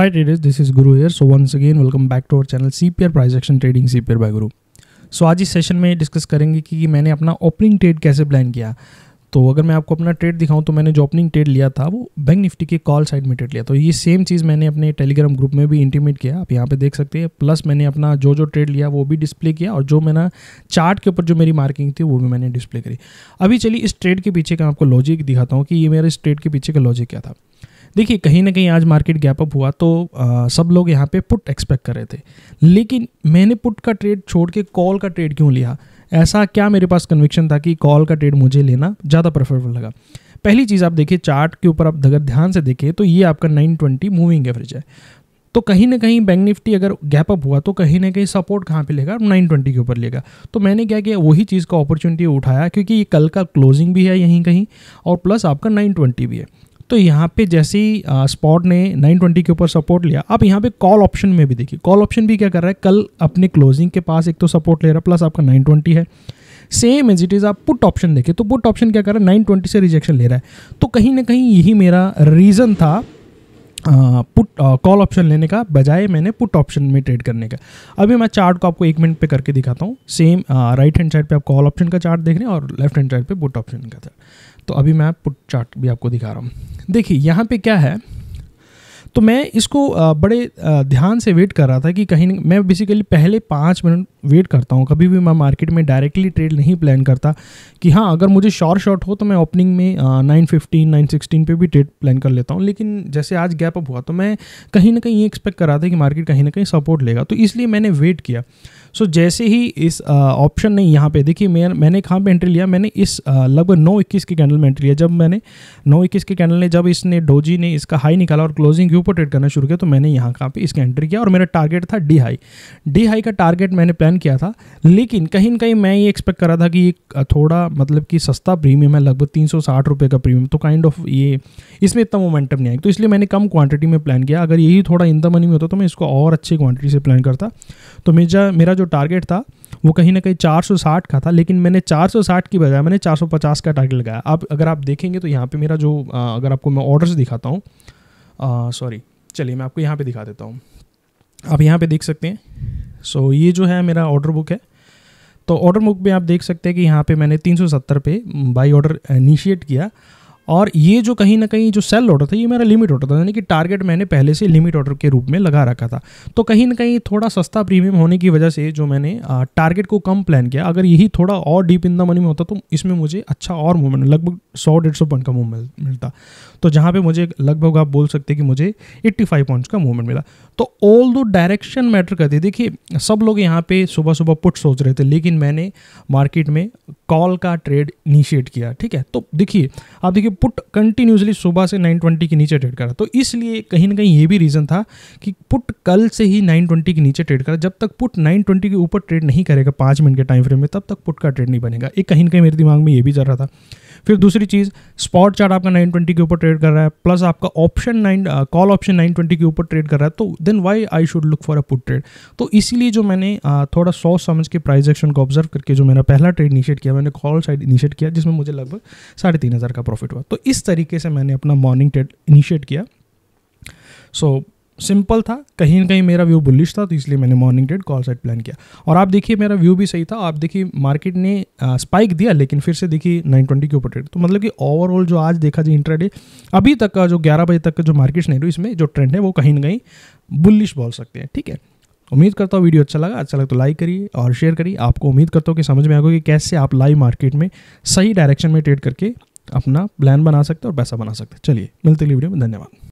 Hi traders, this is Guru here. So once again, welcome back to our channel CPR Price Action Trading CPR by Guru. So आज इस session में discuss करेंगे कि मैंने अपना opening trade कैसे plan किया तो अगर मैं आपको अपना ट्रेड दिखाऊं तो मैंने जो ओपनिंग ट्रेड लिया था वो बैंक निफ्टी के कॉल साइड में ट्रेड लिया तो ये सेम चीज़ मैंने अपने टेलीग्राम ग्रुप में भी इंटीमेट किया आप यहाँ पे देख सकते हैं प्लस मैंने अपना जो जो ट्रेड लिया वो भी डिस्प्ले किया और जो मैंने चार्ट के ऊपर जो मेरी मार्किंग थी वो भी मैंने डिस्प्ले करी अभी चलिए इस ट्रेड के पीछे का आपको लॉजिक दिखाता हूँ कि ये मेरे इस ट्रेड के पीछे का लॉजिक क्या था देखिए कहीं ना कहीं आज मार्केट गैप अप हुआ तो आ, सब लोग यहाँ पे पुट एक्सपेक्ट कर रहे थे लेकिन मैंने पुट का ट्रेड छोड़ के कॉल का ट्रेड क्यों लिया ऐसा क्या मेरे पास कन्विक्शन था कि कॉल का ट्रेड मुझे लेना ज़्यादा प्रेफरेबल लगा पहली चीज़ आप देखिए चार्ट के ऊपर आप अगर ध्यान से देखें तो ये आपका ट्वेंटी मूविंग एवरेज है तो कहीं ना कहीं बैंक निफ्टी अगर गैप अप हुआ तो कहीं ना कहीं सपोर्ट कहाँ पे लेगा नाइन ट्वेंटी के ऊपर लेगा तो मैंने क्या किया वही चीज़ का अपॉर्चुनिटी उठाया क्योंकि ये कल का क्लोजिंग भी है यहीं कहीं और प्लस आपका नाइन ट्वेंटी भी है तो यहाँ पे जैसे ही स्पॉट ने 920 के ऊपर सपोर्ट लिया आप यहाँ पे कॉल ऑप्शन में भी देखिए कॉल ऑप्शन भी क्या कर रहा है कल अपने क्लोजिंग के पास एक तो सपोर्ट ले रहा है प्लस आपका 920 है सेम एज इट इज़ आप पुट ऑप्शन देखिए तो पुट ऑप्शन क्या कर रहा है नाइन ट्वेंटी से रिजेक्शन ले रहा है तो कहीं ना कहीं यही मेरा रीज़न था पुट कॉल ऑप्शन लेने का बजाय मैंने पुट ऑप्शन में ट्रेड करने का अभी मैं चार्ट को आपको एक मिनट पे करके दिखाता हूँ सेम राइट हैंड साइड पे आप कॉल ऑप्शन का चार्ट देख रहे हैं और लेफ्ट हैंड साइड पे पुट ऑप्शन का चार्ट तो अभी मैं पुट चार्ट भी आपको दिखा रहा हूँ देखिए यहाँ पे क्या है तो मैं इसको बड़े ध्यान से वेट कर रहा था कि कहीं मैं बेसिकली पहले पाँच मिनट वेट करता हूँ कभी भी मैं मार्केट में डायरेक्टली ट्रेड नहीं प्लान करता कि हाँ अगर मुझे शॉर्ट शॉर्ट हो तो मैं ओपनिंग में नाइन फिफ्टीन नाइन सिक्सटीन पर भी ट्रेड प्लान कर लेता हूँ लेकिन जैसे आज गैप अप हुआ तो मैं कहीं ना कहीं ये एक्सपेक्ट कर रहा था कि मार्केट कहीं ना कहीं सपोर्ट लेगा तो इसलिए मैंने वेट किया सो so, जैसे ही इस ऑप्शन ने यहाँ पे देखिए मैं मैंने कहाँ पे एंट्री लिया मैंने इस लगभग नौ इक्कीस के कैंडल में एंट्री लिया जब मैंने नौ इक्कीस के कैंडल ने जब इसने डोजी ने इसका हाई निकाला और क्लोजिंग ऊपर ट्रेड करना शुरू किया तो मैंने यहाँ कहाँ पे इसका एंट्री किया और मेरा टारगेट था डी हाई डी हाई का टारगेट मैंने प्लान किया था लेकिन कहीं ना कहीं मैं ये एक्सपेक्ट कर रहा था कि ये थोड़ा मतलब कि सस्ता प्रीमियम है लगभग तीन सौ साठ रुपये का प्रीमियम तो काइंड ऑफ ये इसमें इतना मोमेंटम नहीं आएगा तो इसलिए मैंने कम क्वांटिटी में प्लान किया अगर यही थोड़ा इन द मनी में होता तो मैं इसको और अच्छी क्वान्टिटी से प्लान करता तो मेरा मेरा जो टारगेट था वो कहीं ना कहीं 460 का था लेकिन मैंने 460 की बजाय मैंने 450 का टारगेट लगाया आप अगर आप देखेंगे तो यहाँ पे मेरा जो अगर आपको मैं ऑर्डर्स दिखाता हूँ सॉरी चलिए मैं आपको यहाँ पे दिखा देता हूँ आप यहाँ पे देख सकते हैं सो so, ये जो है मेरा ऑर्डर बुक है तो ऑर्डर बुक में आप देख सकते हैं कि यहाँ पे मैंने 370 पे बाई ऑर्डर इनिशिएट किया और ये जो कहीं ना कहीं जो सेल ऑर्डर था ये मेरा लिमिट ऑर्डर था यानी कि टारगेट मैंने पहले से लिमिट ऑर्डर के रूप में लगा रखा था तो कहीं ना कहीं थोड़ा सस्ता प्रीमियम होने की वजह से जो मैंने टारगेट को कम प्लान किया अगर यही थोड़ा और डीप इन द मनी में होता तो इसमें मुझे अच्छा और मूवमेंट लगभग सौ डेढ़ सौ पॉइंट का मूवमेंट मिलता तो जहाँ पर मुझे लगभग आप बोल सकते कि मुझे एट्टी फाइव पॉइंट्स का मूवमेंट मिला तो ऑल दो डायरेक्शन मैटर करते देखिए सब लोग यहाँ पे सुबह सुबह पुट सोच रहे थे लेकिन मैंने मार्केट में कॉल का ट्रेड इनिशिएट किया ठीक है तो देखिए आप देखिए पुट कंटिन्यूसली सुबह से 920 के नीचे ट्रेड करा तो इसलिए कहीं ना कहीं ये भी रीज़न था कि पुट कल से ही 920 के नीचे ट्रेड करा जब तक पुट 920 के ऊपर ट्रेड नहीं करेगा पाँच मिनट के टाइम फ्रेम में तब तक पुट का ट्रेड नहीं बनेगा एक कहीं ना कहीं मेरे दिमाग में ये भी चल रहा था फिर दूसरी चीज़ स्पॉट चार्ट आपका 920 के ऊपर ट्रेड कर रहा है प्लस आपका ऑप्शन नाइन कॉल ऑप्शन 920 के ऊपर ट्रेड कर रहा है तो then why I should look for a put trade तो इसीलिए जो मैंने uh, थोड़ा सौ समझ के प्राइस एक्शन को ऑब्जर्व करके जो मेरा पहला ट्रेड इनिशिएट किया मैंने कॉल साइड इनिशिएट किया जिसमें मुझे लगभग साढ़े तीन हज़ार का प्रॉफिट हुआ तो इस तरीके से मैंने अपना मॉर्निंग ट्रेड इनिशिएट किया सो so, सिंपल था कहीं ना कहीं मेरा व्यू बुलिश था तो इसलिए मैंने morning trade call side plan किया और आप देखिए मेरा व्यू भी सही था आप देखिए मार्केट ने स्पाइक दिया लेकिन फिर से देखिए नाइन ट्वेंटी के ऊपर ट्रेड तो मतलब कि ओवरऑल जो आज देखा जाए इंट्राडे अभी तक का जो ग्यारह बजे तक का जो मार्केट नहीं रही इसमें जो ट्रेंड है वो कहीं ना कहीं बुलिश बोल सकते हैं ठीक है उम्मीद करता हूँ वीडियो अच्छा लगा अच्छा लगा तो लाइक करिए और शेयर करिए आपको उम्मीद करता हूँ कि समझ में आएगा कि कैसे आप लाइव मार्केट में सही डायरेक्शन में ट्रेड करके अपना प्लान बना सकते हैं और पैसा बना सकते हैं चलिए मिलते हैं वीडियो में धन्यवाद